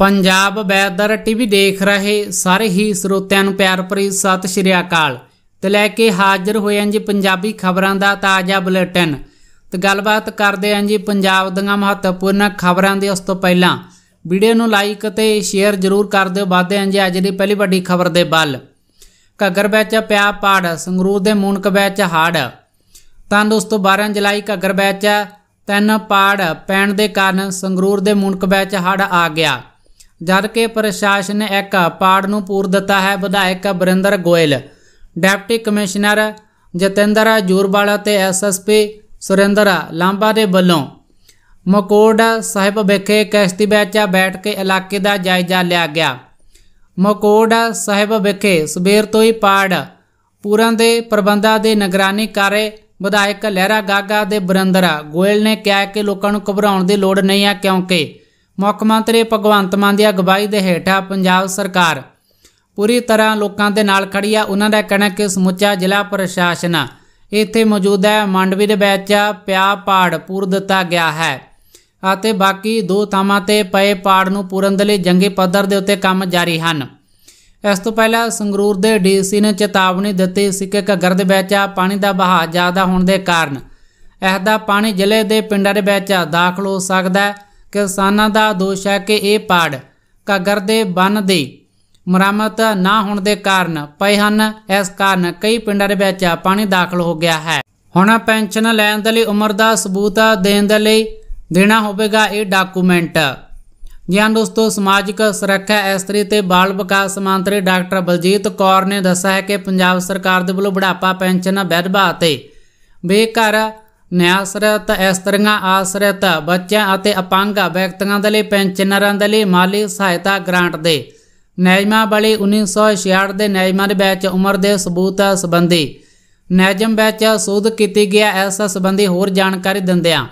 Punjab weather TV ਦੇਖ ਰਹੇ ਸਾਰੇ ਹੀ ਸਰੋਤਿਆਂ ਨੂੰ ਪਿਆਰ ਭਰੀ ਸਤਿ ਸ਼੍ਰੀ ਅਕਾਲ ਤੇ ਲੈ ਕੇ ਹਾਜ਼ਰ ਹੋਏ ਹਾਂ ਜੀ ਪੰਜਾਬੀ ਖਬਰਾਂ ਦਾ ਤਾਜ਼ਾ ਬੁਲੇਟਿਨ ਤੇ ਗੱਲਬਾਤ ਕਰਦੇ ਹਾਂ ਜੀ ਪੰਜਾਬ ਦੀਆਂ ਮਹੱਤਵਪੂਰਨ ਖਬਰਾਂ ਦੇ ਉਸ ਤੋਂ ਪਹਿਲਾਂ ਵੀਡੀਓ ਨੂੰ ਲਾਈਕ ਤੇ ਸ਼ੇਅਰ ਜ਼ਰੂਰ ਕਰ ਦਿਓ ਵਾਦੇ ਹਾਂ ਜੀ ਅੱਜ ਦੀ ਪਹਿਲੀ ਵੱਡੀ ਖਬਰ ਦੇ ਬੱਲ ਘੱਗਰ ਵਿੱਚ ਪਿਆ ਪਾੜ ਸੰਗਰੂਰ ਦੇ ਮੂਨਕ ਵਿੱਚ ਹਾੜ ਤਾਂ ਦੋਸਤੋ 12 ਜੁਲਾਈ ਘੱਗਰ ਵਿੱਚ ਤਿੰਨ ਪਾੜ ਪੈਣ ਦੇ ਕਾਰਨ ਸੰਗਰੂਰ ਦੇ ਮੂਨਕ ਵਿੱਚ ਹੜ ਆ ਗਿਆ ਜਦਕਿ ਪ੍ਰਸ਼ਾਸਨ ਇੱਕ ਪਾੜ ਨੂੰ ਪੂਰ ਦਿੱਤਾ ਹੈ ਵਿਧਾਇਕ ਬਰਿੰਦਰ ਗੋਇਲ ਡਿਪਟੀ ਕਮਿਸ਼ਨਰ ਜਤਿੰਦਰ ਜੂਰਵਾਲਾ ਤੇ ਐਸਐਸਪੀ ਸੁਰਿੰਦਰ ਲਾਂਬਾ ਦੇ ਵੱਲੋਂ ਮਕੋੜ ਸਾਹਿਬ ਵਿਖੇ ਕਸ਼ਤੀ ਵਿੱਚ ਬੈਠ ਕੇ ਇਲਾਕੇ ਦਾ ਜਾਇਜ਼ਾ ਲਿਆ ਗਿਆ ਮਕੋੜ ਸਾਹਿਬ ਵਿਖੇ ਸਵੇਰ ਤੋਂ ਹੀ ਪਾੜ ਪੂਰਨ ਦੇ ਪ੍ਰਬੰਧਾਂ ਦੇ ਨਿਗਰਾਨੀ ਕਰੇ ਵਿਧਾਇਕ ਲਹਿਰਾ ਗਾਗਾ ਦੇ ਬਰਿੰਦਰ ਗੋਇਲ ਨੇ ਕਿਹਾ ਕਿ ਲੋਕਾਂ ਨੂੰ ਘਬਰਾਉਣ ਦੀ ਲੋੜ ਨਹੀਂ ਹੈ ਕਿਉਂਕਿ ਮੁੱਖ ਮੰਤਰੀ ਭਗਵੰਤ ਮਾਨ ਦੀ ਅਗਵਾਈ ਦੇ ਹੇਠਾਂ ਪੰਜਾਬ ਸਰਕਾਰ ਪੂਰੀ ਤਰ੍ਹਾਂ ਲੋਕਾਂ ਦੇ ਨਾਲ ਖੜੀ ਆ ਉਹਨਾਂ ਦਾ ਕਹਿਣਾ ਕਿ ਸਮੁੱਚਾ ਜ਼ਿਲ੍ਹਾ ਪ੍ਰਸ਼ਾਸਨ ਇੱਥੇ ਮੌਜੂਦ ਹੈ ਮੰਡਵੀ ਦੇ ਵਿੱਚ ਪਿਆ ਪਾੜ ਪੂਰ ਦਿੱਤਾ ਗਿਆ ਹੈ ਅਤੇ ਬਾਕੀ ਦੋ ਥਾਵਾਂ ਤੇ ਪਏ ਪਾੜ ਨੂੰ ਪੂਰਨ ਦੇ ਲਈ ਜੰਗੀ ਪੱਧਰ ਦੇ ਉੱਤੇ ਕੰਮ ਜਾਰੀ ਹਨ ਇਸ ਤੋਂ ਪਹਿਲਾਂ ਸੰਗਰੂਰ ਦੇ ਡੀਸੀ ਨੇ ਚੇਤਾਵਨੀ ਦਿੱਤੀ ਸੀ ਕਿ ਘੱਗਰ ਦੇ ਵਿੱਚ ਪਾਣੀ ਦਾ ਬਹਾਅ ਜ਼ਿਆਦਾ ਹੋਣ ਦੇ ਕਾਰਨ ਇਹਦਾ ਪਾਣੀ ਜ਼ਿਲ੍ਹੇ ਦੇ ਪਿੰਡਾਂ ਦੇ ਵਿੱਚ ਦਾਖਲ ਹੋ ਸਕਦਾ ਹੈ ਕਿਸਾਨਾਂ ਦਾ ਦੋਸ਼ ਹੈ ਕਿ ਇਹ ਪਾੜ ਕਗਰ ਦੇ ਬੰਨ ਦੇ ਮੁਰੰਮਤ ਨਾ ਹੋਣ ਦੇ ਕਾਰਨ ਪਏ ਹਨ ਇਸ ਕਾਰਨ ਕਈ ਪਿੰਡਾਂ ਦੇ ਵਿੱਚ ਪਾਣੀ ਦਾਖਲ ਹੋ ਗਿਆ ਹੈ ਹੁਣ ਪੈਨਸ਼ਨ ਲੈਣ ਦੇ ਲਈ ਉਮਰ ਦਾ ਸਬੂਤ ਦੇਣ ਦੇ ਲਈ ਦੇਣਾ ਹੋਵੇਗਾ ਇਹ ਡਾਕੂਮੈਂਟ ਜਿਹਾਂ ਦੋਸਤੋ ਸਮਾਜਿਕ ਸੁਰੱਖਿਆ ਇਸਤਰੀ ਤੇ ਬਾਲ ਵਿਕਾਸ ਮੰਤਰੀ ਡਾਕਟਰ ਬਲਜੀਤ ਕੌਰ ਨੇ ਦੱਸਿਆ ਹੈ ਕਿ ਪੰਜਾਬ ਸਰਕਾਰ ਦੇ ਵੱਲੋਂ ਬੁਢਾਪਾ ਪੈਨਸ਼ਨ ਵਿਧਵਾ ਤੇ ਬੇਘਰ ਨਿਆਸਰਤ ਐਸਤਰੀਆਂ ਆਸਰਤ ਬੱਚਿਆਂ ਅਤੇ ਅਪੰਗ ਵਿਅਕਤੀਆਂ ਦੇ ਲਈ ਪੈਨਸ਼ਨਰਾਂ ਦੇ ਲਈ ਮਾਲੀ ਸਹਾਇਤਾ ਗ੍ਰਾਂਟ ਦੇ ਨਿਯਮਾਵਲੀ 1966 ਦੇ ਨਿਯਮਾਂ ਦੇ ਵਿੱਚ ਉਮਰ ਦੇ ਸਬੂਤ ਸੰਬੰਧੀ ਨਿਯਮ ਵਿੱਚ ਸੋਧ ਕੀਤੀ ਗਿਆ ਇਸ ਸੰਬੰਧੀ ਹੋਰ ਜਾਣਕਾਰੀ ਦਿੰਦਿਆਂ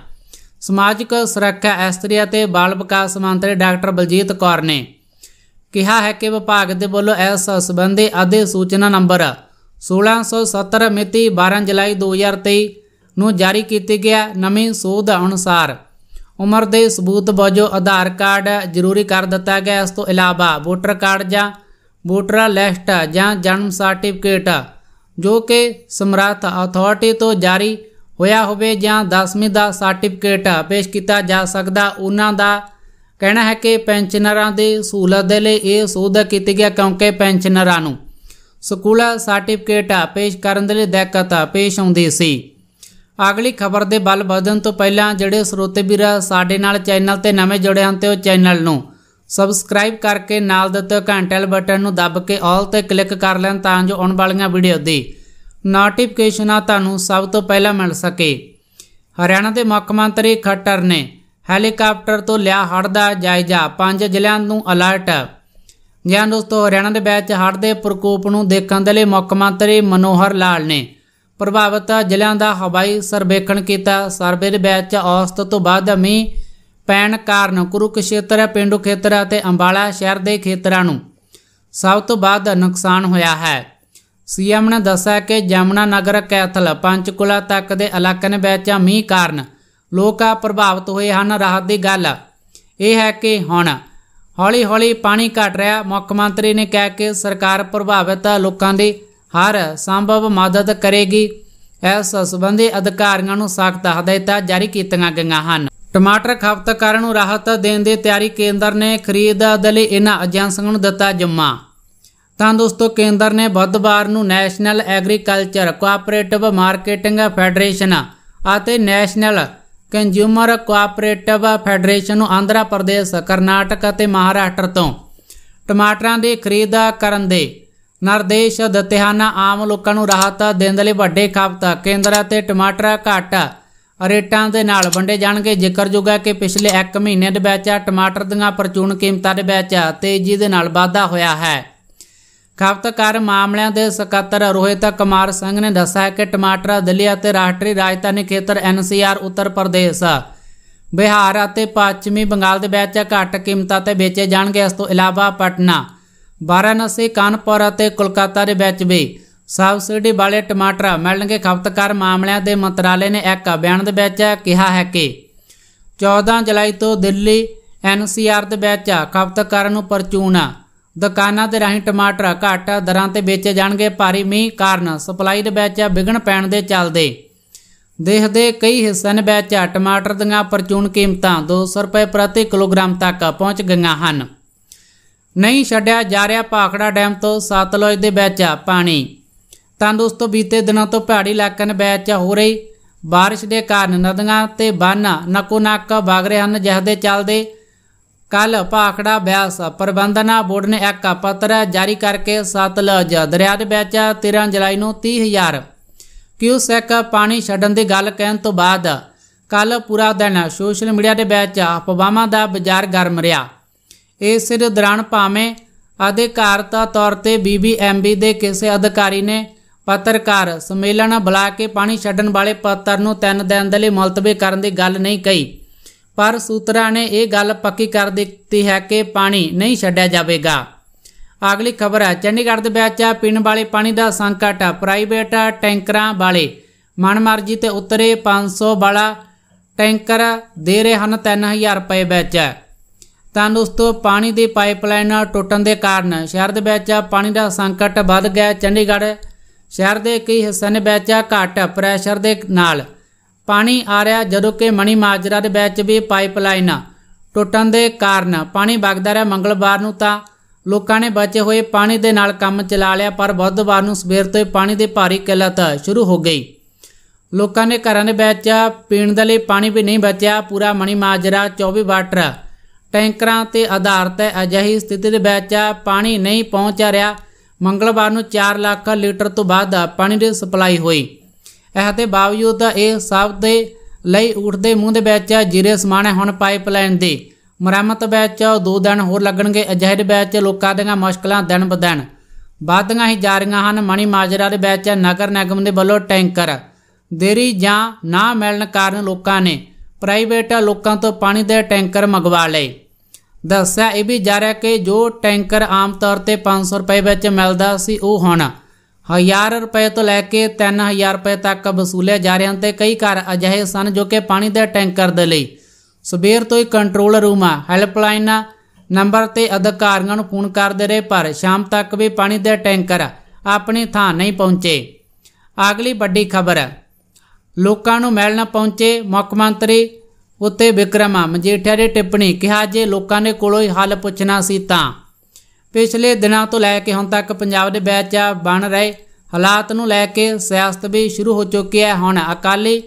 ਸਮਾਜਿਕ ਸੁਰੱਖਿਆ ਐਸਤਰੀ ਅਤੇ ਬਾਲ ਵਿਕਾਸ ਮੰਤਰੀ ਡਾਕਟਰ ਬਲਜੀਤ ਕੌਰ ਨੇ ਕਿਹਾ ਹੈ ਕਿ ਵਿਭਾਗ ਦੇ ਵੱਲੋਂ ਇਸ ਸੰਬੰਧੀ ਅਧਿਸੂਚਨਾ ਨੰਬਰ 1670 ਮਿਤੀ 12 ਜੁਲਾਈ 2023 ਨੂੰ ਜਾਰੀ ਕੀਤੀ ਗਿਆ ਨਵੀਂ ਸੋਧ ਅਨੁਸਾਰ ਉਮਰ ਦੇ ਸਬੂਤ ਵਜੋਂ ਆਧਾਰ ਕਾਰਡ ਜ਼ਰੂਰੀ ਕਰ ਦਿੱਤਾ ਗਿਆ ਇਸ ਤੋਂ ਇਲਾਵਾ ਵੋਟਰ ਕਾਰਡ ਜਾਂ ਵੋਟਰ ਲਿਸਟ ਜਾਂ ਜਨਮ ਸਰਟੀਫਿਕੇਟ ਜੋ ਕਿ ਸਮਰੱਥ ਅਥਾਰਟੀ ਤੋਂ ਜਾਰੀ ਹੋਇਆ ਹੋਵੇ ਜਾਂ 10ਵੀਂ ਦਾ ਸਰਟੀਫਿਕੇਟ ਪੇਸ਼ ਕੀਤਾ ਜਾ ਸਕਦਾ ਉਹਨਾਂ ਦਾ ਕਹਿਣਾ ਹੈ ਕਿ ਪੈਨਸ਼ਨਰਾਂ ਦੇ ਸਹੂਲਤ ਦੇ ਲਈ ਇਹ ਸੋਧ ਕੀਤੀ ਗਿਆ ਕਿਉਂਕਿ ਪੈਨਸ਼ਨਰਾਂ ਨੂੰ ਸਕੂਲ ਸਰਟੀਫਿਕੇਟ ਪੇਸ਼ ਕਰਨ ਦੇ ਲਈ ਦਿੱਕਤ ਪੇਸ਼ ਆਉਂਦੀ ਸੀ ਅਗਲੀ ਖਬਰ ਦੇ ਬਲ ਵਧਣ ਤੋਂ ਪਹਿਲਾਂ ਜਿਹੜੇ ਸਰੋਤੇ ਵੀਰ ਸਾਡੇ ਨਾਲ ਚੈਨਲ ਤੇ ਨਵੇਂ ਜੁੜੇ ਹਨ ਤੇ ਉਹ ਚੈਨਲ ਨੂੰ ਸਬਸਕ੍ਰਾਈਬ ਕਰਕੇ ਨਾਲ ਦਿੱਤੇ ਘੰਟੇ ਬਟਨ ਨੂੰ ਦਬ ਕੇ ਆਲ ਤੇ ਕਲਿੱਕ ਕਰ ਲੈਣ ਤਾਂ ਜੋ ਆਉਣ ਵਾਲੀਆਂ ਵੀਡੀਓ ਦੀ ਨੋਟੀਫਿਕੇਸ਼ਨਾਂ ਤੁਹਾਨੂੰ ਸਭ ਤੋਂ ਪਹਿਲਾਂ ਮਿਲ ਸਕੇ ਹਰਿਆਣਾ ਦੇ ਮੁੱਖ ਮੰਤਰੀ ਖੱਟਰ ਨੇ ਹੈਲੀਕਾਪਟਰ ਤੋਂ ਲਿਆ ਹੜ੍ਹ ਦਾ ਜਾਇਜ਼ਾ ਪੰਜ ਜ਼ਿਲ੍ਹਿਆਂ ਨੂੰ ਅਲਰਟ ਜਾਂ ਦੋਸਤੋ ਹਰਿਆਣਾ ਦੇ ਵਿੱਚ ਹੜ੍ਹ ਦੇ ਪ੍ਰਕੋਪ ਨੂੰ ਦੇਖਣ ਦੇ ਲਈ ਮੁੱਖ ਮੰਤਰੀ ਮਨੋਹਰ ਲਾਲ ਨੇ ਪ੍ਰਭਾਵਿਤ ਜ਼ਿਲ੍ਹਿਆਂ ਦਾ ਹਵਾਈ ਸਰਵੇਖਣ ਕੀਤਾ ਸਰਵੇ ਦੇ ਵਿੱਚ ਔਸਤ ਤੋਂ ਵੱਧ ਮੀਂਹ ਪੈਣ ਕਾਰਨ ਕੁਰੂਕਸ਼ੇਤਰ ਪਿੰਡੂ ਖੇਤਰ ਅਤੇ ਅੰਬਾਲਾ ਸ਼ਹਿਰ ਦੇ ਖੇਤਰਾਂ ਨੂੰ ਸਭ ਤੋਂ ਵੱਧ ਨੁਕਸਾਨ ਹੋਇਆ ਹੈ ਸੀਐਮ ਨੇ ਦੱਸਿਆ ਕਿ ਜਮਨਾ ਨਗਰ ਕੈਥਲ ਪੰਚਕੁਲਾ ਤੱਕ ਦੇ ਇਲਾਕਿਆਂ ਵਿੱਚ ਮੀਂਹ ਕਾਰਨ ਲੋਕਾਂ ਪ੍ਰਭਾਵਿਤ ਹੋਏ ਹਨ ਰਾਹਤ ਦੀ ਗੱਲ ਇਹ ਹੈ ਕਿ ਹੁਣ ਹੌਲੀ-ਹੌਲੀ ਪਾਣੀ ਘਟ ਰਿਹਾ ਮੁੱਖ ਮੰਤਰੀ ਨੇ ਕਿਹਾ ਕਿ ਸਰਕਾਰ ਪ੍ਰਭਾਵਿਤ ਲੋਕਾਂ ਦੀ ਹਰ ਸੰਭਵ ਮਦਦ ਕਰੇਗੀ ਇਸ ਸਬੰਧੀ ਅਧਿਕਾਰੀਆਂ ਨੂੰ ਸਖਤ ਹਦਾਇਤਾਂ ਜਾਰੀ ਕੀਤੀਆਂ ਗਈਆਂ ਹਨ ਟਮਾਟਰ ਖਪਤਕਾਰਾਂ ਨੂੰ ਰਾਹਤ ਦੇਣ ਦੀ ਤਿਆਰੀ ਕੇਂਦਰ ਨੇ ਖਰੀਦ ਅਦਲੇ ਇਹਨਾਂ ਏਜੰਸੀਆਂ ਨੂੰ ਦਿੱਤਾ ਜਮਾ ਤਾਂ ਦੋਸਤੋ ਕੇਂਦਰ ਨੇ ਬੁੱਧਵਾਰ ਨੂੰ national agriculture cooperative marketing federation ਅਤੇ ਨੈਸ਼ਨਲ ਕੰਜ਼ਿਊਮਰ ਕੋਆਪਰੇਟਿਵ ਫੈਡਰੇਸ਼ਨ ਨੂੰ ਆਂਧਰਾ ਪ੍ਰਦੇਸ਼ ਕਰਨਾਟਕ ਅਤੇ ਮਹਾਰਾਸ਼ਟਰ ਤੋਂ ਟਮਾਟਰਾਂ ਦੀ ਖਰੀਦ ਕਰਨ ਦੇ ਨਿਰਦੇਸ਼ ਦਿੱਤੇ ਹਨ ਆਮ ਲੋਕਾਂ ਨੂੰ ਰਾਹਤ ਦੇਣ ਦੇ ਲਈ ਵੱਡੇ ਖਪਤ ਕੇਂਦਰ ਅਤੇ ਟਮਾਟਰ ਘਟ ਰੇਟਾਂ ਦੇ ਨਾਲ ਵੰਡੇ ਜਾਣਗੇ ਜ਼ਿਕਰਯੋਗ ਹੈ ਕਿ ਪਿਛਲੇ 1 ਮਹੀਨੇ ਦੇ ਵਿੱਚ ਟਮਾਟਰ ਦੀਆਂ ਪ੍ਰਚੂਨ ਕੀਮਤਾਂ ਦੇ ਵਿੱਚ ਤੇਜ਼ੀ ਦੇ ਨਾਲ ਵਾਧਾ ਹੋਇਆ ਹੈ ਖਪਤਕਾਰ ਮਾਮਲਿਆਂ ਦੇ ਸਕੱਤਰ ਰੋਹਿਤ ਕੁਮਾਰ ਸਿੰਘ ਨੇ ਦੱਸਿਆ ਕਿ ਟਮਾਟਰ ਦਿੱਲੀ ਅਤੇ ਰਾਸ਼ਟਰੀ ਰਾਜਧਾਨੀ ਖੇਤਰ ਐਨਸੀਆਰ ਉੱਤਰ ਪ੍ਰਦੇਸ਼ ਬਿਹਾਰ ਅਤੇ ਪੱਛਮੀ ਬੰਗਾਲ ਦੇ ਵਿੱਚ ਘੱਟ ਕੀਮਤਾਂ ਤੇ ਵੇਚੇ ਜਾਣਗੇ ਇਸ ਤੋਂ ਇਲਾਵਾ ਪਟਨਾ ਵਾਰਾਨਸੀ ਕਾਨਪੁਰ ਅਤੇ ਕੋਲਕਾਤਾ ਦੇ ਵਿੱਚ ਵੀ ਸਬਸਿਡੀ ਵਾਲੇ ਟਮਾਟਰ ਮਿਲਣਗੇ ਖਪਤਕਾਰ ਮਾਮਲਿਆਂ ਦੇ ਮੰਤਰਾਲੇ ਨੇ ਇੱਕ ਬਿਆਨ ਦੇ ਵਿੱਚ ਕਿਹਾ ਹੈ ਕਿ 14 ਜੁਲਾਈ ਤੋਂ ਦਿੱਲੀ ਐਨਸੀਆਰ ਦੇ ਵਿੱਚ ਖਪਤਕਾਰਾਂ ਨੂੰ ਪਰਚੂਨ ਦੁਕਾਨਾਂ ਦੇ ਰਾਹੀਂ ਟਮਾਟਰ ਘੱਟ ਦਰਾਂ ਤੇ ਵੇਚੇ ਜਾਣਗੇ ਭਾਰੀ ਮੀਂਹ ਕਾਰਨ ਸਪਲਾਈ ਦੇ ਵਿੱਚ ਵਿਗਣ ਪੈਣ ਦੇ ਚੱਲਦੇ ਦੇਖਦੇ ਦੇ ਕਈ ਹਿੱਸਿਆਂ ਵਿੱਚ ਟਮਾਟਰ ਦੀਆਂ ਪਰਚੂਨ ਕੀਮਤਾਂ 200 ਰੁਪਏ ਪ੍ਰਤੀ ਕਿਲੋਗ੍ਰਾਮ ਤੱਕ ਪਹੁੰਚ ਗਈਆਂ ਹਨ ਨਹੀਂ ਛੱਡਿਆ ਜਾ ਰਿਹਾ ਪਾਖੜਾ ਡੈਮ ਤੋਂ ਸਤਲੁਜ ਦੇ ਵਿੱਚ ਪਾਣੀ ਤਾਂ ਦੋਸਤੋ ਬੀਤੇ ਦਿਨਾਂ ਤੋਂ ਪਹਾੜੀ ਇਲਾਕਿਆਂ ਵਿੱਚ ਹੋ ਰਹੀ بارش ਦੇ ਕਾਰਨ ਨਦੀਆਂ ਤੇ ਬੰਨ ਨਕੋ ਨਕ ਵਗ ਰਹੇ ਹਨ ਜਿਸ ਦੇ ਚੱਲਦੇ ਕੱਲ ਪਾਖੜਾ ਬਿਆਸ ਪ੍ਰਬੰਧਨਾ ਬੋਰਡ ਨੇ ਇੱਕ ਪੱਤਰ ਜਾਰੀ ਕਰਕੇ ਸਤਲੁਜ ਦਰਿਆ ਦੇ ਵਿੱਚ 13 ਜੁਲਾਈ ਨੂੰ 30000 ਕਿਊਸੈਕ ਪਾਣੀ ਛੱਡਣ ਦੀ ਗੱਲ ਕਹਿਣ ਤੋਂ ਬਾਅਦ ਕੱਲ ਪੂਰਾ ਦਿਨ ਸੋਸ਼ਲ ਮੀਡੀਆ ਦੇ ਵਿੱਚ ਅਫਵਾਹਾਂ ਦਾ ਬਾਜ਼ਾਰ ਗਰਮ ਰਿਹਾ ਇਸ ਦੇ ਦੌਰਾਨ ਭਾਵੇਂ ਅਧਿਕਾਰਤਾ ਤੌਰ ਤੇ ਬੀਬੀਐਮਬੀ ਦੇ ਕਿਸੇ ਅਧਿਕਾਰੀ ਨੇ ਪੱਤਰਕਾਰ ਸੰਮੇਲਨ ਬੁਲਾ ਕੇ ਪਾਣੀ ਛੱਡਣ ਵਾਲੇ ਪੱਤਰ ਨੂੰ ਤਿੰਨ ਦਿਨ ਦੇ ਲਈ ਮੁਲਤਵੀ ਕਰਨ ਦੀ ਗੱਲ ਨਹੀਂ ਕਹੀ ਪਰ ਸੂਤਰਾਂ ਨੇ ਇਹ ਗੱਲ ਪੱਕੀ ਕਰ ਦਿੱਤੀ ਹੈ ਕਿ ਪਾਣੀ ਨਹੀਂ ਛੱਡਿਆ ਜਾਵੇਗਾ ਅਗਲੀ ਖਬਰ ਹੈ ਚੰਡੀਗੜ੍ਹ ਦੇ ਵਿੱਚ ਪੀਣ ਵਾਲੇ ਪਾਣੀ ਦਾ ਸੰਕਟ ਪ੍ਰਾਈਵੇਟ ਟੈਂਕਰਾਂ ਵਾਲੇ ਮਨਮਰਜ਼ੀ ਤੇ ਉਤਰੇ 500 ਵਾਲਾ ਟੈਂਕਰ ਦੇ ਰਹੇ ਹਨ 3000 ਰੁਪਏ ਵਿੱਚ ਤਾਂ ਦੋਸਤੋ ਪਾਣੀ ਦੀ ਪਾਈਪਲਾਈਨ ਟੁੱਟਣ ਦੇ ਕਾਰਨ ਸ਼ਹਿਰ ਦੇ ਵਿੱਚ ਪਾਣੀ ਦਾ ਸੰਕਟ ਵੱਧ ਗਿਆ ਚੰਡੀਗੜ੍ਹ ਸ਼ਹਿਰ ਦੇ ਕਈ ਹਿੱਸਿਆਂ ਦੇ ਵਿੱਚ ਘੱਟ ਪ੍ਰੈਸ਼ਰ ਦੇ ਨਾਲ ਪਾਣੀ ਆ ਰਿਹਾ ਜਦੋਂ ਕਿ ਮਣੀ ਮਾਜਰਾ ਦੇ ਵਿੱਚ ਵੀ ਪਾਈਪਲਾਈਨ ਟੁੱਟਣ ਦੇ ਕਾਰਨ ਪਾਣੀ ਵਗਦਾ ਰਿਹਾ ਮੰਗਲਵਾਰ ਨੂੰ ਤਾਂ ਲੋਕਾਂ ਨੇ ਬਚੇ ਹੋਏ ਪਾਣੀ ਦੇ ਨਾਲ ਕੰਮ ਚਲਾ ਲਿਆ ਪਰ ਬੁੱਧਵਾਰ ਨੂੰ ਸਵੇਰ ਤੋਂ ਹੀ ਪਾਣੀ ਦੀ ਭਾਰੀ ਕਿੱਲਤ ਸ਼ੁਰੂ ਹੋ ਗਈ ਲੋਕਾਂ ਨੇ ਘਰਾਂ ਦੇ ਵਿੱਚ ਪੀਣ ਦੇ ਲਈ ਪਾਣੀ ਵੀ ਨਹੀਂ ਬਚਿਆ ਪੂਰਾ ਮਣੀ ਮਾਜਰਾ 24 ਵਾਟਰ ਟੈਂਕਰਾਂ ਤੇ ਆਧਾਰਿਤ ਹੈ ਅਜਿਹੀ ਸਥਿਤੀ ਦੇ ਵਿੱਚ ਪਾਣੀ ਨਹੀਂ ਪਹੁੰਚ ਰਿਹਾ ਮੰਗਲਵਾਰ ਨੂੰ 4 ਲੱਖ ਲੀਟਰ ਤੋਂ ਵੱਧ ਪਾਣੀ ਦੀ ਸਪਲਾਈ ਹੋਈ ਇਹ ਤੇ ਬਾਵਜੂਦ ਇਹ ਸਭ ਦੇ ਲਈ ਉਠਦੇ ਮੂੰਹ ਦੇ ਵਿੱਚ ਜੀਰੇ ਸਮਾਨ ਹੈ ਹੁਣ ਪਾਈਪਲਾਈਨ ਦੀ ਮੁਰੰਮਤ ਵਿੱਚ 2 ਦਿਨ ਹੋਰ ਲੱਗਣਗੇ ਅਜਿਹੇ ਦੇ ਵਿੱਚ ਲੋਕਾਂ ਦੀਆਂ ਮੁਸ਼ਕਲਾਂ ਦਿਨ ਬਦਨ ਵਾਧੀਆਂ ਹੀ ਜਾ ਰਹੀਆਂ ਹਨ ਮਣੀ ਮਾਜਰਾ ਦੇ ਵਿੱਚ ਨਗਰ ਨਿਗਮ ਦੇ ਵੱਲੋਂ ਟੈਂਕਰ ਦੇਰੀ ਜਾਂ ਨਾ ਮਿਲਣ ਕਾਰਨ ਲੋਕਾਂ ਨੇ ਪ੍ਰਾਈਵੇਟ ਲੋਕਾਂ ਤੋਂ ਪਾਣੀ ਦੇ ਟੈਂਕਰ ਮੰਗਵਾ ਲਏ ਦੱਸਿਆ ਇਹ ਵੀ ਜਾ ਰਿਹਾ ਕਿ ਜੋ ਟੈਂਕਰ ਆਮ ਤੌਰ ਤੇ 500 ਰੁਪਏ ਵਿੱਚ ਮਿਲਦਾ ਸੀ ਉਹ ਹੁਣ 1000 ਰੁਪਏ ਤੋਂ ਲੈ ਕੇ 3000 ਰੁਪਏ ਤੱਕ ਵਸੂਲੇ ਜਾ ਰਹੇ ਹਨ ਤੇ ਕਈ ਘਰ ਅਜਿਹੇ ਸਨ ਜੋ ਕਿ ਪਾਣੀ ਦੇ ਟੈਂਕਰ ਦੇ ਲਈ ਸਵੇਰ ਤੋਂ ਹੀ ਕੰਟਰੋਲ ਰੂਮ ਆ ਹੈਲਪਲਾਈਨ ਨੰਬਰ ਤੇ ਅਧਿਕਾਰੀਆਂ ਨੂੰ ਫੋਨ ਕਰਦੇ ਰਹੇ ਪਰ ਸ਼ਾਮ ਤੱਕ ਵੀ ਪਾਣੀ ਦੇ ਟੈਂਕਰ ਆਪਣੀ ਥਾਂ ਨਹੀਂ ਪਹੁੰਚੇ ਅਗਲੀ ਵੱਡੀ ਖਬਰ ਲੋਕਾਂ ਨੂੰ ਮਿਲਣਾ ਪਹੁੰਚੇ ਮੁੱਖ ਮੰਤਰੀ ਉੱਤੇ ਵਿਕਰਮ ਮਜੀਠੀਆ ਦੇ ਟਿੱਪਣੀ ਕਿਹਾ ਜੇ ਲੋਕਾਂ ਨੇ ਕੋਲੋਂ ਹੀ ਹੱਲ ਪੁੱਛਣਾ ਸੀ ਤਾਂ ਪਿਛਲੇ ਦਿਨਾਂ ਤੋਂ ਲੈ ਕੇ ਹੁਣ ਤੱਕ ਪੰਜਾਬ ਦੇ ਵਿੱਚ ਬਣ ਰਹੇ ਹਾਲਾਤ ਨੂੰ ਲੈ ਕੇ ਸਿਆਸਤ ਵੀ ਸ਼ੁਰੂ ਹੋ ਚੁੱਕੀ ਹੈ ਹੁਣ ਅਕਾਲੀ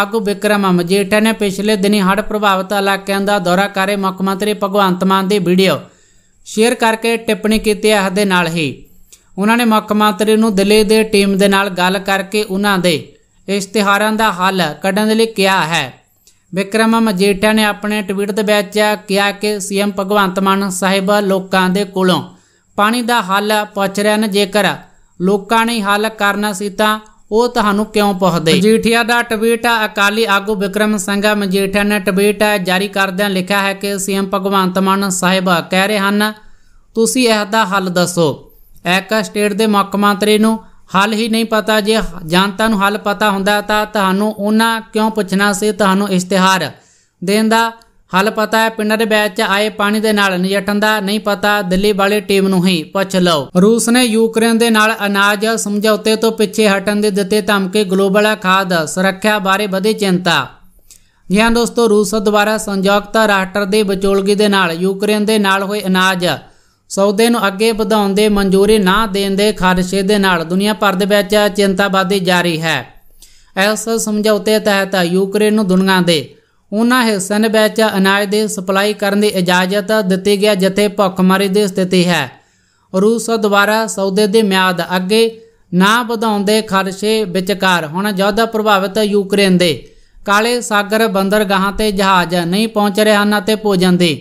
ਆਗੂ ਵਿਕਰਮ ਮਜੀਠਾ ਨੇ ਪਿਛਲੇ ਦਿਨੀ ਹੜ੍ਹ ਪ੍ਰਭਾਵਿਤ ਇਲਾਕਿਆਂ ਦਾ ਦੌਰਾ ਕਰੇ ਮੁੱਖ ਮੰਤਰੀ ਭਗਵੰਤ ਮਾਨ ਦੀ ਵੀਡੀਓ ਸ਼ੇਅਰ ਕਰਕੇ ਟਿੱਪਣੀ ਕੀਤੀ ਹੈ ਇਸ ਦੇ ਨਾਲ ਹੀ ਉਹਨਾਂ ਨੇ ਮੁੱਖ ਮੰਤਰੀ ਨੂੰ ਦਿੱਲੀ ਦੇ ਟੀਮ ਦੇ ਨਾਲ ਗੱਲ ਕਰਕੇ ਉਹਨਾਂ ਦੇ ਇਸ਼ਤਿਹਾਰਾਂ ਦਾ ਹੱਲ ਕੱਢਣ ਦੇ ਲਈ ਕਿਹਾ ਹੈ ਵਿਕਰਮ ਮਜੀਠਾ ਨੇ ਆਪਣੇ ਟਵੀਟ ਦੇ ਵਿੱਚ ਕਿਹਾ ਕਿ ਸੀਐਮ ਭਗਵੰਤ ਮਾਨ ਸਾਹਿਬ ਲੋਕਾਂ ਦੇ ਕੋਲੋਂ ਪਾਣੀ ਦਾ ਹੱਲ ਪੁੱਛ ਰਹੇ ਨੇ ਜੇਕਰ ਲੋਕਾਂ ਨੇ ਹੱਲ ਕਰਨਾ ਸੀ ਤਾਂ ਉਹ ਤੁਹਾਨੂੰ ਕਿਉਂ ਪੁੱਛਦੇ ਮਜੀਠਿਆ ਦਾ ਟਵੀਟ ਅਕਾਲੀ ਆਗੂ ਵਿਕਰਮ ਸਿੰਘ ਮਜੀਠਾ ਨੇ ਟਵੀਟ ਜਾਰੀ ਕਰਦਿਆਂ ਲਿਖਿਆ ਹੈ ਕਿ ਸੀਐਮ ਭਗਵੰਤ ਮਾਨ ਸਾਹਿਬ ਕਹਿ ਰਹੇ ਹਨ ਤੁਸੀਂ ਇਹਦਾ ਹੱਲ ਦੱਸੋ ਐਕਾ ਸਟੇਟ ਦੇ ਮੁੱਖ ਮੰਤਰੀ ਨੂੰ ਹੱਲ ਹੀ ਨਹੀਂ ਪਤਾ ਜੇ ਜਨਤਾ ਨੂੰ ਹੱਲ ਪਤਾ ਹੁੰਦਾ ਤਾਂ ਤੁਹਾਨੂੰ ਉਹਨਾਂ ਕਿਉਂ ਪੁੱਛਣਾ ਸੀ ਤੁਹਾਨੂੰ ਇਸ਼ਤਿਹਾਰ ਦੇਣ ਦਾ ਹੱਲ ਪਤਾ ਹੈ ਪਿੰਡ ਦੇ ਵਿੱਚ ਆਏ ਪਾਣੀ ਦੇ ਨਾਲ ਨਜਿੱਠਣ ਦਾ ਨਹੀਂ ਪਤਾ ਦਿੱਲੀ ਵਾਲੀ ਟੀਮ ਨੂੰ ਹੀ ਪੁੱਛ ਲਓ ਰੂਸ ਨੇ ਯੂਕਰੇਨ ਦੇ ਨਾਲ ਅਨਾਜ ਸਮਝੌਤੇ ਤੋਂ ਪਿੱਛੇ ਹਟਣ ਦੇ ਦਿੱਤੇ ਧਮਕੇ ਗਲੋਬਲ ਖਾਦ ਸੁਰੱਖਿਆ ਬਾਰੇ ਵਧੇ ਚਿੰਤਾ ਹਾਂ ਦੋਸਤੋ ਰੂਸ ਦੁਆਰਾ ਸੰਯੁਕਤ ਰਾਸ਼ਟਰ ਦੇ ਵਿਚੋਲਗੀ ਦੇ ਨਾਲ ਯੂਕਰੇਨ ਦੇ ਨਾਲ ਹੋਏ ਅਨਾਜ ਸੌਦੇ ਨੂੰ ਅੱਗੇ ਵਧਾਉਣ ਦੇ ਮਨਜ਼ੂਰੀ ਨਾ ਦੇਣ ਦੇ ਖਰਸ਼ੇ ਦੇ ਨਾਲ ਦੁਨੀਆ ਭਰ ਦੇ ਵਿੱਚ ਚਿੰਤਾਵਾਦੀ ਜਾਰੀ ਹੈ ਐਸ ਸਮਝੌਤੇ ਤਹਿਤ ਯੂਕਰੇਨ ਨੂੰ ਦੁਨੀਆ ਦੇ ਉਹਨਾਂ ਹਿੱਸਿਆਂ ਦੇ ਵਿੱਚ ਅਨਾਜ ਦੀ ਸਪਲਾਈ ਕਰਨ ਦੀ ਇਜਾਜ਼ਤ ਦਿੱਤੀ ਗਿਆ ਜਿੱਥੇ ਭੁੱਖਮਰੀ ਦੀ ਸਥਿਤੀ ਹੈ ਰੂਸ ਦੁਆਰਾ ਸੌਦੇ ਦੀ ਮਿਆਦ ਅੱਗੇ ਨਾ ਵਧਾਉਣ ਦੇ ਖਰਸ਼ੇ ਵਿਚਕਾਰ ਹੁਣ ਜ਼ਿਆਦਾ ਪ੍ਰਭਾਵਿਤ ਯੂਕਰੇਨ ਦੇ ਕਾਲੇ ਸਾਗਰ ਬੰਦਰਗਾਹਾਂ ਤੇ ਜਹਾਜ਼ ਨਹੀਂ ਪਹੁੰਚ ਰਹੇ ਹਨ ਅਤੇ ਭੋਜਨ ਦੇ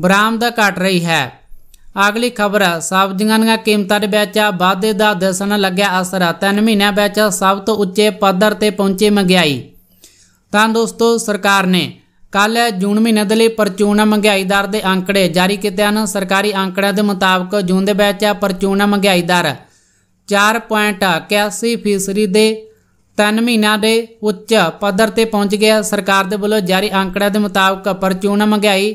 ਬਰਾਮਦ ਘਟ ਰਹੀ ਹੈ ਅਗਲੀ ਖਬਰ ਸਬਜ਼ੀਆਂ ਦੀਆਂ ਕੀਮਤਾਂ ਦੇ ਵਿੱਚ ਵਾਧੇ ਦਾ ਦਿਸਣ ਲੱਗਿਆ ਅਸਰ 3 ਮਹੀਨਿਆਂ ਵਿੱਚ ਸਭ ਤੋਂ ਉੱਚੇ ਪੱਧਰ ਤੇ ਪਹੁੰਚੀ ਮਹਿੰਗਾਈ ਤਾਂ ਦੋਸਤੋ ਸਰਕਾਰ ਨੇ ਕੱਲ ਜੂਨ ਮਹੀਨੇ ਦੇ ਲਈ ਪਰਚੂਨ ਮਹਿੰਗਾਈ ਦਰ ਦੇ ਅੰਕੜੇ ਜਾਰੀ ਕੀਤੇ ਹਨ ਸਰਕਾਰੀ ਅੰਕੜਿਆਂ ਦੇ ਮੁਤਾਬਕ ਜੂਨ ਦੇ ਵਿੱਚ ਪਰਚੂਨ ਮਹਿੰਗਾਈ ਦਰ 4.81% ਦੇ 3 ਮਹੀਨਿਆਂ ਦੇ ਉੱਚ ਪੱਧਰ ਤੇ ਪਹੁੰਚ ਗਿਆ ਸਰਕਾਰ ਦੇ ਵੱਲੋਂ ਜਾਰੀ ਅੰਕੜਿਆਂ ਦੇ ਮੁਤਾਬਕ ਪਰਚੂਨ ਮਹਿੰਗਾਈ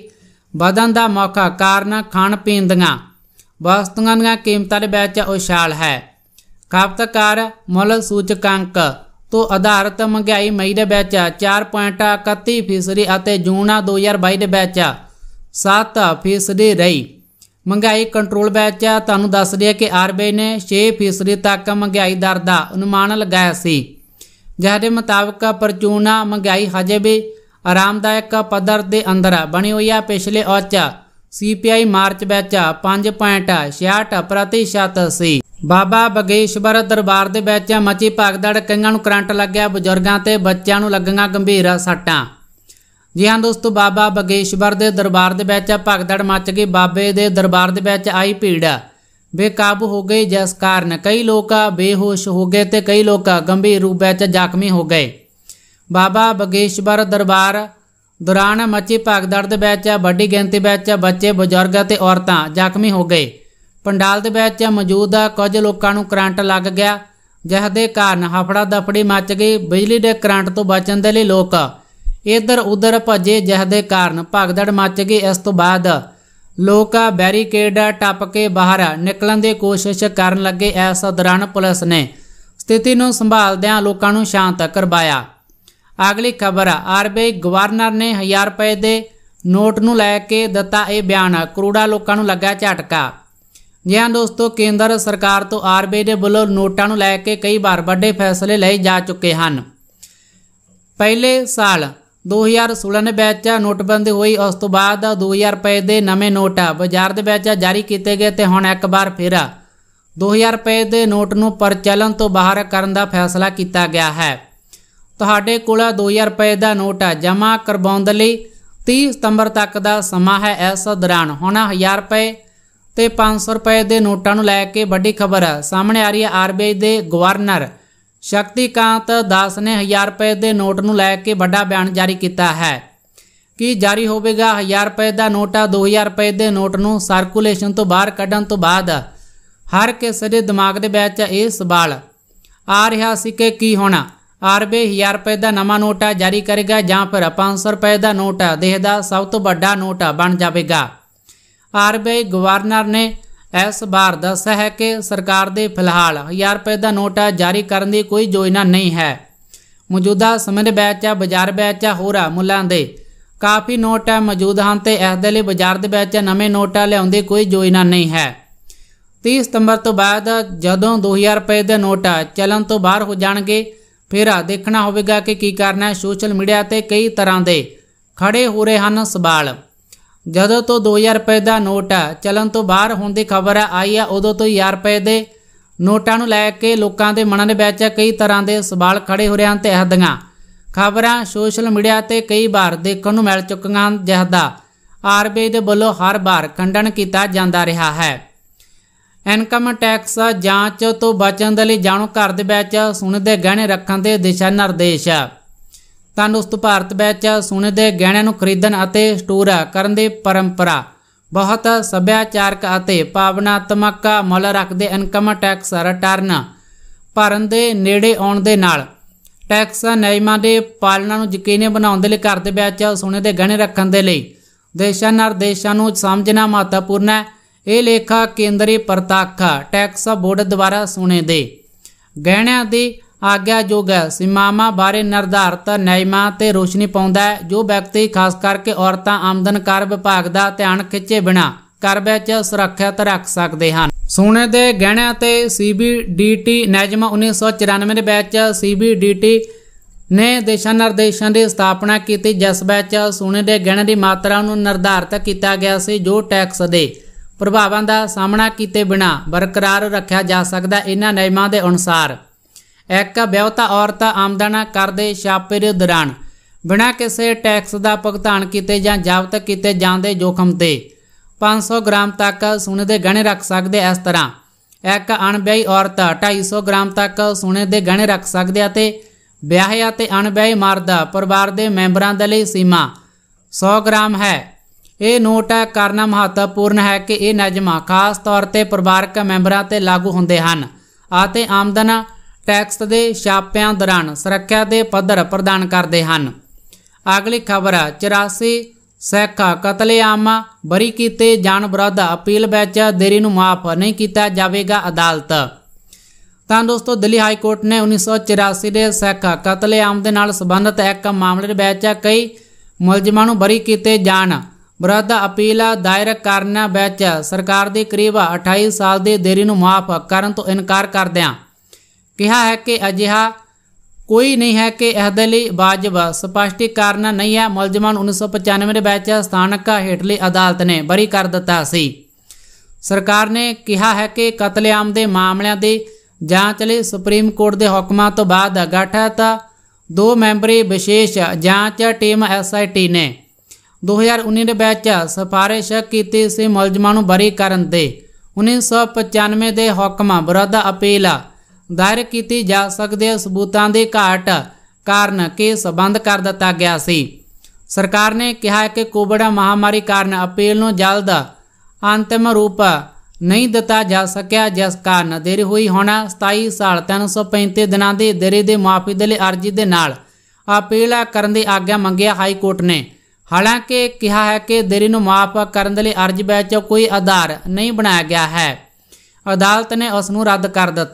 ਵਧਣ ਦਾ ਮੌਕਾ ਕਾਰਨ ਖਾਣ ਪੀਣ ਦੀਆਂ ਵਸਤੂਆਂ ਦੀਆਂ ਕੀਮਤਾਂ ਦੇ ਵਿੱਚ ਉਛਾਲ ਹੈ ਖਪਤਕਾਰ ਮੁੱਲ ਸੂਚਕਾਂਕ ਤੋਂ ਆਧਾਰਿਤ ਮਹਿੰਗਾਈ ਮਈ ਦੇ ਵਿੱਚ 4.31% ਅਤੇ ਜੂਨ 2022 ਦੇ ਵਿੱਚ 7% ਰਹੀ ਮਹਿੰਗਾਈ ਕੰਟਰੋਲ ਵਿੱਚ ਤੁਹਾਨੂੰ ਦੱਸ ਦਈਏ ਕਿ ਆਰਬੀਆਈ ਨੇ 6% ਤੱਕ ਮਹਿੰਗਾਈ ਦਰ ਦਾ ਅਨੁਮਾਨ ਲਗਾਇਆ ਸੀ ਜਿਹਦੇ ਮੁਤਾਬਕ ਪਰਚੂਨਾ ਮਹਿੰਗਾਈ ਹਜੇ ਵੀ ਆਰਾਮਦਾਇਕ ਪੱਧਰ ਦੇ ਅੰਦਰ ਬਣੀ ਹੋਈ ਹੈ ਪਿਛਲੇ ਉੱਚ ਸੀਪੀਆਈ ਮਾਰਚ ਵਿੱਚ 5.66 ਪ੍ਰਤੀਸ਼ਤ ਸੀ ਬਾਬਾ ਬਗੇਸ਼ਵਰ ਦਰਬਾਰ ਦੇ ਵਿੱਚ ਮੱਚੀ ਭਗਦੜ ਕਈਆਂ ਨੂੰ ਕਰੰਟ ਲੱਗਿਆ ਬਜ਼ੁਰਗਾਂ ਤੇ ਬੱਚਿਆਂ ਨੂੰ ਲੱਗੀਆਂ ਗੰਭੀਰ ਸੱਟਾਂ ਜੀ ਹਾਂ ਦੋਸਤੋ ਬਾਬਾ ਬਗੇਸ਼ਵਰ ਦੇ ਦਰਬਾਰ ਦੇ ਵਿੱਚ ਭਗਦੜ ਮੱਚ ਗਈ ਬਾਬੇ ਦੇ ਦਰਬਾਰ ਦੇ ਵਿੱਚ ਆਈ ਭੀੜ ਬੇਕਾਬੂ ਹੋ ਗਈ ਜਿਸ ਕਾਰਨ ਕਈ ਲੋਕ ਬੇਹੋਸ਼ ਹੋ ਗਏ ਤੇ ਕਈ ਲੋਕ ਗੰਭੀਰ ਰੂਪ ਵਿੱਚ ਜ਼ਖਮੀ ਹੋ ਗਏ ਬਾਬਾ ਬਗੇਸ਼ਵਰ ਦਰਬਾਰ ਦੌਰਾਨ ਮੱਚੀ ਭਗਦੜ ਦੇ ਵਿੱਚ ਵੱਡੀ ਗਿਣਤੀ ਵਿੱਚ ਬੱਚੇ ਬਜ਼ੁਰਗ ਅਤੇ ਔਰਤਾਂ ਜ਼ਖਮੀ ਹੋ ਗਏ ਪੰਡਾਲ ਦੇ ਵਿੱਚ ਮੌਜੂਦ ਕੁਝ ਲੋਕਾਂ ਨੂੰ ਕਰੰਟ ਲੱਗ ਗਿਆ ਜਿਸ ਦੇ ਕਾਰਨ ਹਫੜਾ ਦਫੜੀ ਮੱਚ ਗਈ ਬਿਜਲੀ ਦੇ ਕਰੰਟ ਤੋਂ ਬਚਣ ਦੇ ਲਈ ਲੋਕ ਇੱਧਰ ਉੱਧਰ ਭੱਜੇ ਜਿਸ ਦੇ ਕਾਰਨ ਭਗਦੜ ਮੱਚ ਗਈ ਇਸ ਤੋਂ ਬਾਅਦ ਲੋਕ ਬੈਰੀਕੇਡ ਟੱਪ ਕੇ ਬਾਹਰ ਨਿਕਲਣ ਦੀ ਕੋਸ਼ਿਸ਼ ਕਰਨ ਲੱਗੇ ਇਸ ਦੌਰਾਨ ਪੁਲਿਸ ਨੇ ਸਥਿਤੀ ਨੂੰ ਸੰਭਾਲਦਿਆਂ ਲੋਕਾਂ ਨੂੰ ਸ਼ਾਂਤ ਕਰਵਾਇਆ ਅਗਲੀ ਖਬਰ ਆਰਬੀਆਈ ਗਵਰਨਰ ਨੇ 1000 ਰੁਪਏ ਦੇ ਨੋਟ ਨੂੰ ਲੈ ਕੇ ਦਿੱਤਾ ਇਹ ਬਿਆਨ ਕਰੋੜਾ ਲੋਕਾਂ ਨੂੰ ਲੱਗਾ ਝਟਕਾ ਹਾਂ ਦੋਸਤੋ ਕੇਂਦਰ ਸਰਕਾਰ ਤੋਂ ਆਰਬੀਆਈ ਦੇ ਵੱਲੋਂ ਨੋਟਾਂ ਨੂੰ ਲੈ ਕੇ ਕਈ ਵਾਰ ਵੱਡੇ ਫੈਸਲੇ ਲਏ ਜਾ ਚੁੱਕੇ ਹਨ ਪਹਿਲੇ ਸਾਲ 2016 ਦੇ ਵਿੱਚ ਨੋਟਬੰਦੀ ਹੋਈ ਉਸ ਤੋਂ ਬਾਅਦ 2000 ਰੁਪਏ ਦੇ ਨਵੇਂ ਨੋਟ ਬਾਜ਼ਾਰ ਦੇ ਵਿੱਚ ਜਾਰੀ ਕੀਤੇ ਗਏ ਤੇ ਹੁਣ ਇੱਕ ਵਾਰ ਫਿਰ 2000 ਰੁਪਏ ਦੇ ਨੋਟ ਨੂੰ ਪਰਚਲਨ ਤੋਂ ਬਾਹਰ ਕਰਨ ਦਾ ਫੈਸਲਾ ਕੀਤਾ ਗਿਆ ਹੈ ਤੁਹਾਡੇ ਕੋਲ 2000 ਰੁਪਏ ਦਾ ਨੋਟ ਹੈ ਜਮ੍ਹਾਂ ਕਰਵਾਉਣ ਦੇ ਲਈ 30 ਸਤੰਬਰ ਤੱਕ ਦਾ ਸਮਾਂ ਹੈ ਇਸ ਦੌਰਾਨ ਹੁਣ 1000 ਰੁਪਏ ਤੇ 500 ਰੁਪਏ ਦੇ ਨੋਟਾਂ ਨੂੰ ਲੈ ਕੇ ਵੱਡੀ ਖਬਰ ਹੈ ਸਾਹਮਣੇ ਆ ਰਹੀ ਹੈ ਆਰਬੀਆਈ ਦੇ ਗਵਰਨਰ ਸ਼ਕਤੀਕਾਂਤ ਦਾਸ ਨੇ 1000 ਰੁਪਏ ਦੇ ਨੋਟ ਨੂੰ ਲੈ ਕੇ ਵੱਡਾ ਬਿਆਨ ਜਾਰੀ ਕੀਤਾ ਹੈ ਕਿ ਜਾਰੀ ਹੋਵੇਗਾ 1000 ਰੁਪਏ ਦਾ ਨੋਟ ਆ 2000 ਰੁਪਏ ਦੇ ਨੋਟ ਨੂੰ ਸਰਕੂਲੇਸ਼ਨ ਤੋਂ ਬਾਹਰ ਕੱਢਣ ਤੋਂ ਬਾਅਦ ਹਰ ਕਿਸੇ ਦੇ ਦਿਮਾਗ ਦੇ ਵਿੱਚ ਇਹ ਸਵਾਲ ਆ ਰਿਹਾ ਸੀ ਕਿ ਕੀ ਹੋਣਾ ਆਰਬੀ 1000 ਰੁਪਏ ਦਾ ਨਵਾਂ ਨੋਟ ਜਾਰੀ ਕਰੇਗਾ ਜਾਂ ਫਿਰ 500 ਰੁਪਏ ਦਾ ਨੋਟ ਦੇਹਦਾ ਸਭ ਤੋਂ ਵੱਡਾ ਨੋਟ ਬਣ ਜਾਵੇਗਾ ਆਰਬੀ ਗਵਰਨਰ ਨੇ ਇਸ ਵਾਰ ਦੱਸਿਆ ਹੈ ਕਿ ਸਰਕਾਰ ਦੇ ਫਿਲਹਾਲ 1000 ਰੁਪਏ ਦਾ ਨੋਟ ਜਾਰੀ ਕਰਨ ਦੀ ਕੋਈ ਯੋਜਨਾ ਨਹੀਂ ਹੈ ਮੌਜੂਦਾ ਸਮੇਂ ਦੇ ਵਿੱਚ ਬਾਜ਼ਾਰ ਵਿੱਚ ਹੋਰ ਮੁੱਲਾਂ ਦੇ ਕਾਫੀ ਨੋਟ ਮੌਜੂਦ ਹਨ ਤੇ ਇਸ ਦੇ ਲਈ ਬਾਜ਼ਾਰ ਦੇ ਵਿੱਚ ਨਵੇਂ ਨੋਟਾ ਲਿਆਉਣ ਦੀ ਕੋਈ ਯੋਜਨਾ ਨਹੀਂ ਹੈ 30 ਸਤੰਬਰ ਤੋਂ ਬਾਅਦ ਜਦੋਂ 2000 ਰੁਪਏ ਦੇ ਨੋਟ ਚਲਨ ਤੋਂ ਬਾਹਰ ਹੋ ਜਾਣਗੇ ਫਿਰ ਦੇਖਣਾ ਹੋਵੇਗਾ ਕਿ ਕੀ ਕਰਨਾ ਹੈ ਸੋਸ਼ਲ ਮੀਡੀਆ ਤੇ ਕਈ ਤਰ੍ਹਾਂ ਦੇ ਖੜੇ ਹੋ ਰਹੇ ਹਨ ਸਵਾਲ ਜਦੋਂ ਤੋਂ 2000 ਰੁਪਏ ਦਾ ਨੋਟ ਚਲਨ ਤੋਂ ਬਾਹਰ ਹੋਣ ਦੀ ਖਬਰ ਆਈ ਆ ਉਦੋਂ ਤੋਂ 1000 ਰੁਪਏ ਦੇ ਨੋਟਾਂ ਨੂੰ ਲੈ ਕੇ ਲੋਕਾਂ ਦੇ ਮਨਾਂ ਦੇ ਵਿੱਚ ਕਈ ਤਰ੍ਹਾਂ ਦੇ ਸਵਾਲ ਖੜੇ ਹੋ ਰਹੇ ਹਨ ਤੇ ਇਹਦੀਆਂ ਖਬਰਾਂ ਸੋਸ਼ਲ ਮੀਡੀਆ ਤੇ ਕਈ ਵਾਰ ਦੇਖਣ ਨੂੰ ਮਿਲ ਚੁੱਕੀਆਂ ਜਿਹਦਾ ਆਰਬੀਆਈ ਦੇ ਵੱਲੋਂ ਹਰ ਵਾਰ ਖੰਡਨ ਕੀਤਾ ਜਾਂਦਾ ਰਿਹਾ ਹੈ ਇਨਕਮ ਟੈਕਸ ਜਾਂਚ ਤੋਂ ਬਚਣ ਦੇ ਲਈ ਜਾਣੋ ਘਰ ਦੇ ਵਿੱਚ ਸੋਨੇ ਦੇ ਗਹਿਣੇ ਰੱਖਣ ਦੇ ਦਿਸ਼ਾ ਨਿਰਦੇਸ਼ ਤੰਦਰੁਸਤ ਭਾਰਤ ਵਿੱਚ ਸੋਨੇ ਦੇ ਗਹਿਣਿਆਂ ਨੂੰ ਖਰੀਦਣ ਅਤੇ ਸਟੋਰ ਕਰਨ ਦੀ ਪਰੰਪਰਾ ਬਹੁਤ ਸੱਭਿਆਚਾਰਕ ਅਤੇ ਭਾਵਨਾਤਮਕ ਮੁੱਲ ਰੱਖਦੇ ਇਨਕਮ ਟੈਕਸ ਰਿਟਰਨ ਭਰਨ ਦੇ ਨੇੜੇ ਆਉਣ ਦੇ ਨਾਲ ਟੈਕਸ ਨਿਯਮਾਂ ਦੇ ਪਾਲਣਾ ਨੂੰ ਯਕੀਨੀ ਬਣਾਉਣ ਦੇ ਲਈ ਘਰ ਦੇ ਵਿੱਚ ਸੋਨੇ ਦੇ ਗਹਿਣੇ ਰੱਖਣ ਦੇ ਲਈ ਦੇਸ਼ਾਂ ਨਾਲ ਦੇਸ਼ਾਂ ਨੂੰ ਸਮਝਣਾ ਮਹੱਤਵਪੂਰਨ ਹੈ ਇਹ ਲੇਖਾ ਕੇਂਦਰੀ ਪ੍ਰਤੱਖ ਟੈਕਸ ਬੋਰਡ ਦੁਆਰਾ ਸੁਣੇ ਦੇ ਗਹਿਣਿਆਂ ਦੀ ਜੋਗ ਸੀਮਾਵਾਂ ਬਾਰੇ ਨਿਰਧਾਰਤ ਨਿਯਮਾਂ ਤੇ ਰੋਸ਼ਨੀ ਪਾਉਂਦਾ ਹੈ ਜੋ ਵਿਅਕਤੀ ਖਾਸ ਕਰਕੇ ਔਰਤਾਂ ਆਮਦਨ ਕਰ ਵਿਭਾਗ ਦਾ ਧਿਆਨ ਖਿੱਚੇ ਬਿਨਾ ਕਰ ਵਿੱਚ ਸੁਰੱਖਿਅਤ ਰੱਖ ਸਕਦੇ ਹਨ ਸੋਨੇ ਦੇ ਗਹਿਣਿਆਂ ਤੇ ਸੀਬੀਡੀਟੀ ਨਿਯਮ 1994 ਦੇ ਵਿੱਚ ਸੀਬੀਡੀਟੀ ਨੇ ਦਿਸ਼ਾ ਨਿਰਦੇਸ਼ਾਂ ਦੀ ਸਥਾਪਨਾ ਕੀਤੀ ਜਿਸ ਵਿੱਚ ਸੋਨੇ ਦੇ ਗਹਿਣੇ ਦੀ ਮਾਤਰਾ ਨੂੰ ਨਿਰਧਾਰਤ ਕੀਤਾ ਗਿਆ ਸੀ ਜੋ ਟੈਕਸ ਦੇ ਪ੍ਰਭਾਵਾਂ ਦਾ ਸਾਹਮਣਾ ਕੀਤੇ ਬਿਨਾ ਬਰਕਰਾਰ ਰੱਖਿਆ ਜਾ ਸਕਦਾ ਇਹਨਾਂ ਨਿਯਮਾਂ ਦੇ ਅਨੁਸਾਰ ਇੱਕ ਵਿਆਹਤਾ ਔਰਤ ਆਮਦਾਨਾ ਕਰਦੇ ਛਾਪੇ ਦੇ ਦੌਰਾਨ ਬਿਨਾਂ ਕਿਸੇ ਟੈਕਸ ਦਾ ਭੁਗਤਾਨ ਕੀਤੇ ਜਾਂ ਜ਼ਬਤ ਕੀਤੇ ਜਾਂਦੇ ਜੋਖਮ ਤੇ 500 ਗ੍ਰਾਮ ਤੱਕ ਸੋਨੇ ਦੇ ਗਹਿਣੇ ਰੱਖ ਸਕਦੇ ਇਸ ਤਰ੍ਹਾਂ ਇੱਕ ਅਣਵਿਆਹੀ ਔਰਤ 250 ਗ੍ਰਾਮ ਤੱਕ ਸੋਨੇ ਦੇ ਗਹਿਣੇ ਰੱਖ ਸਕਦੇ ਅਤੇ ਵਿਆਹਿਆ ਤੇ ਅਣਵਿਆਹੀ ਮਰਦ ਪਰਿਵਾਰ ਦੇ ਮੈਂਬਰਾਂ ਦੇ ਲਈ ਸੀਮਾ 100 ਗ੍ਰਾਮ ਹੈ ਇਹ ਨੋਟ ਕਰਨਾ ਮਹੱਤਵਪੂਰਨ ਹੈ ਕਿ ਇਹ ਨਜ਼ਮਾਂ ਖਾਸ ਤੌਰ ਤੇ ਪਰਿਵਾਰਕ ਮੈਂਬਰਾਂ ਤੇ ਲਾਗੂ ਹੁੰਦੇ ਹਨ ਅਤੇ ਆਮਦਨ ਟੈਕਸ ਦੇ ਛਾਪਿਆਂ ਦੌਰਾਨ ਸੁਰੱਖਿਆ ਦੇ ਪੱਧਰ ਪ੍ਰਦਾਨ ਕਰਦੇ ਹਨ ਅਗਲੀ ਖਬਰ 84 ਸੈਕਾ ਕਤਲੇਆਮ ਬਰੀ ਕੀਤੇ ਜਾਣ ਵਿਰੁੱਧ ਅਪੀਲ ਵਿੱਚ ਦੇਰੀ ਨੂੰ ਮਾਫ ਨਹੀਂ ਕੀਤਾ ਜਾਵੇਗਾ ਅਦਾਲਤ ਤਾਂ ਦੋਸਤੋ ਦਿੱਲੀ ਹਾਈ ਕੋਰਟ ਨੇ 1984 ਦੇ ਸੈਕਾ ਕਤਲੇਆਮ ਦੇ ਨਾਲ ਸੰਬੰਧਿਤ ਇੱਕ ਮਾਮਲੇ ਦੇ ਵਿੱਚ ਕਈ ਮੁਲਜ਼ਮਾਂ ਨੂੰ ਬਰੀ ਕੀਤੇ ਜਾਣ ਵਿਰੁੱਧ ਅਪੀਲਾਂ ਦਾਇਰ ਕਰਨ ਵਿੱਚ ਸਰਕਾਰ ਦੇ ਕਰੀਬ 28 ਸਾਲ ਦੀ ਦੇਰੀ ਨੂੰ ਮਾਫ ਕਰਨ ਤੋਂ ਇਨਕਾਰ ਕਰਦਿਆਂ ਕਿਹਾ ਹੈ ਕਿ ਅਜਿਹਾ ਕੋਈ ਨਹੀਂ ਹੈ ਕਿ ਇਹਦੇ ਲਈ ਵਾਜਬ ਸਪਸ਼ਟੀਕਰਨ ਨਹੀਂ ਹੈ ਮਲਜ਼ਮਾਨ 1995 ਦੇ ਵਿੱਚ ਸਥਾਨਕ ਹੇਠਲੀ ਅਦਾਲਤ ਨੇ ਬਰੀ ਕਰ ਦਿੱਤਾ ਸੀ ਸਰਕਾਰ ਨੇ ਕਿਹਾ ਹੈ ਕਿ ਕਤਲੇਆਮ ਦੇ ਮਾਮਲਿਆਂ ਦੀ ਜਾਂਚ ਲਈ ਸੁਪਰੀਮ ਕੋਰਟ ਦੇ ਹੁਕਮਾਂ ਤੋਂ ਬਾਅਦ ਗਠਿਤ ਦੋ ਮੈਂਬਰੀ ਵਿਸ਼ੇਸ਼ ਜਾਂਚ ਟੀਮ ਐਸਆਈਟੀ ਨੇ 2019 ਦੇ ਵਿੱਚ ਸਿਫਾਰਿਸ਼ ਕੀਤੀ ਸੀ ਮੁਲਜ਼ਮਾਂ ਨੂੰ ਬਰੀ ਕਰਨ ਦੇ 1995 ਦੇ ਹੁਕਮਾਂ ਵਿਰੁੱਧ ਅਪੀਲ ਦਾਇਰ ਕੀਤੀ ਜਾ ਸਕਦੇ ਸਬੂਤਾਂ ਦੀ ਘਾਟ ਕਾਰਨ ਕੇਸ ਬੰਦ ਕਰ ਦਿੱਤਾ ਗਿਆ ਸੀ ਸਰਕਾਰ ਨੇ ਕਿਹਾ ਕਿ ਕੋਵਿਡ ਮਹਾਮਾਰੀ ਕਾਰਨ ਅਪੀਲ ਨੂੰ ਜਲਦ ਅੰਤਮ ਰੂਪ ਨਹੀਂ ਦਿੱਤਾ ਜਾ ਸਕਿਆ ਜਿਸ ਕਾਰਨ ਦੇਰੀ ਹੋਈ ਹੁਣ 27 ਸਾਲ 335 ਦਿਨਾਂ ਦੀ ਦੇਰੀ ਦੇ ਮਾਫੀ ਦੇ ਲਈ ਅਰਜ਼ੀ ਦੇ ਨਾਲ ਅਪੀਲ ਕਰਨ ਦੀ ਆਗਿਆ ਮੰਗਿਆ ਹਾਈ ਕੋਰਟ ਨੇ ਹਾਲਾਂਕਿ ਕਿਹਾ ਹੈ ਕਿ ਦੇਰੀ ਨੂੰ ਮਾਫ ਕਰਨ ਦੇ ਲਈ ਅਰਜ਼ੀ ਵਿੱਚ ਕੋਈ ਆਧਾਰ ਨਹੀਂ ਬਣਾਇਆ ਗਿਆ ਹੈ ਅਦਾਲਤ ਨੇ ਉਸ ਨੂੰ ਰੱਦ ਕਰ ਦਿੱਤਾ